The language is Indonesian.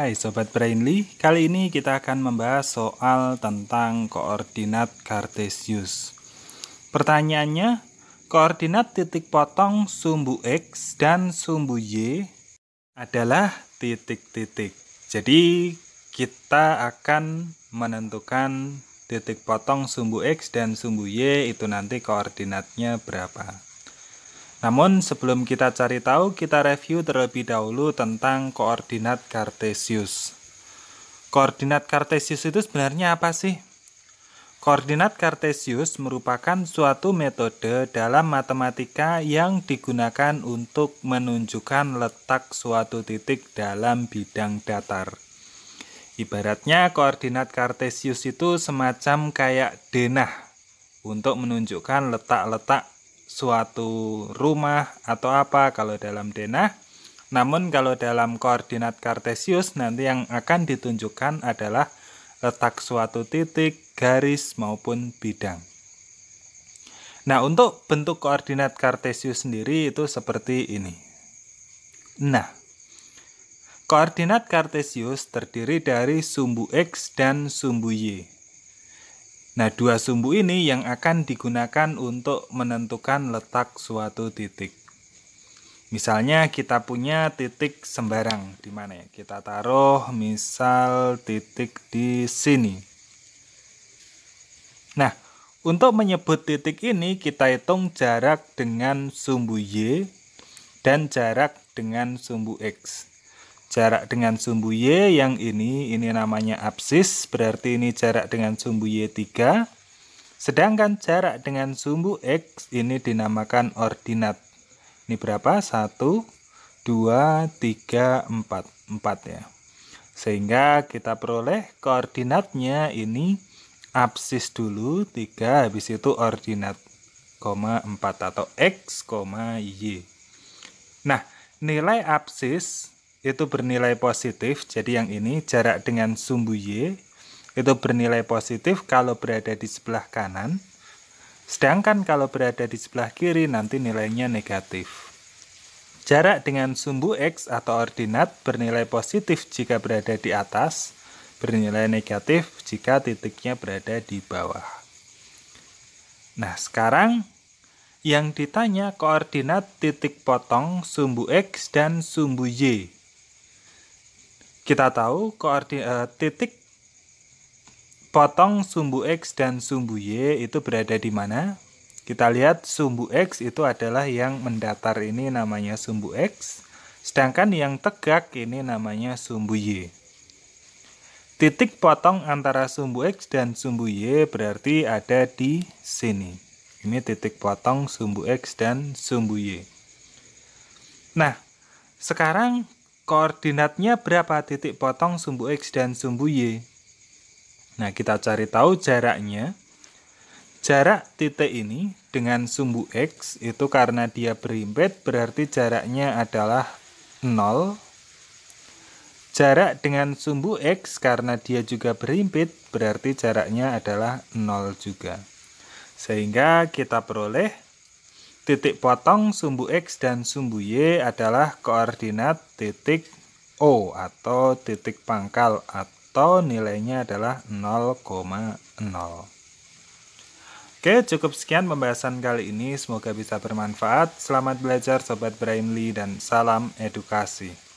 Hai Sobat Brainly, kali ini kita akan membahas soal tentang koordinat Cartesius. Pertanyaannya, koordinat titik potong sumbu X dan sumbu Y adalah titik-titik. Jadi kita akan menentukan titik potong sumbu X dan sumbu Y itu nanti koordinatnya berapa. Namun sebelum kita cari tahu, kita review terlebih dahulu tentang koordinat kartesius. Koordinat kartesius itu sebenarnya apa sih? Koordinat kartesius merupakan suatu metode dalam matematika yang digunakan untuk menunjukkan letak suatu titik dalam bidang datar. Ibaratnya koordinat kartesius itu semacam kayak denah untuk menunjukkan letak-letak suatu rumah atau apa kalau dalam denah. Namun kalau dalam koordinat kartesius nanti yang akan ditunjukkan adalah letak suatu titik, garis maupun bidang. Nah, untuk bentuk koordinat kartesius sendiri itu seperti ini. Nah, koordinat kartesius terdiri dari sumbu X dan sumbu Y. Nah, dua sumbu ini yang akan digunakan untuk menentukan letak suatu titik. Misalnya kita punya titik sembarang di mana ya? Kita taruh misal titik di sini. Nah, untuk menyebut titik ini kita hitung jarak dengan sumbu Y dan jarak dengan sumbu X jarak dengan sumbu Y yang ini, ini namanya absis, berarti ini jarak dengan sumbu Y3. Sedangkan jarak dengan sumbu X ini dinamakan ordinat. Ini berapa? 1, 2, 3, 4. 4 ya. Sehingga kita peroleh koordinatnya ini absis dulu 3, habis itu ordinat, 4 atau X, Y. Nah, nilai absis itu bernilai positif. Jadi yang ini jarak dengan sumbu Y itu bernilai positif kalau berada di sebelah kanan. Sedangkan kalau berada di sebelah kiri nanti nilainya negatif. Jarak dengan sumbu X atau ordinat bernilai positif jika berada di atas, bernilai negatif jika titiknya berada di bawah. Nah, sekarang yang ditanya koordinat titik potong sumbu X dan sumbu Y. Kita tahu koordinat uh, eh, titik potong sumbu X dan sumbu Y itu berada di mana? Kita lihat sumbu X itu adalah yang mendatar ini namanya sumbu X, sedangkan yang tegak ini namanya sumbu Y. Titik potong antara sumbu X dan sumbu Y berarti ada di sini. Ini titik potong sumbu X dan sumbu Y. Nah, sekarang koordinatnya berapa titik potong sumbu X dan sumbu Y. Nah, kita cari tahu jaraknya. Jarak titik ini dengan sumbu X itu karena dia berimpit berarti jaraknya adalah 0. Jarak dengan sumbu X karena dia juga berimpit berarti jaraknya adalah 0 juga. Sehingga kita peroleh Titik potong sumbu X dan sumbu Y adalah koordinat titik O atau titik pangkal atau nilainya adalah 0,0. Oke, cukup sekian pembahasan kali ini. Semoga bisa bermanfaat. Selamat belajar Sobat Brainly dan salam edukasi.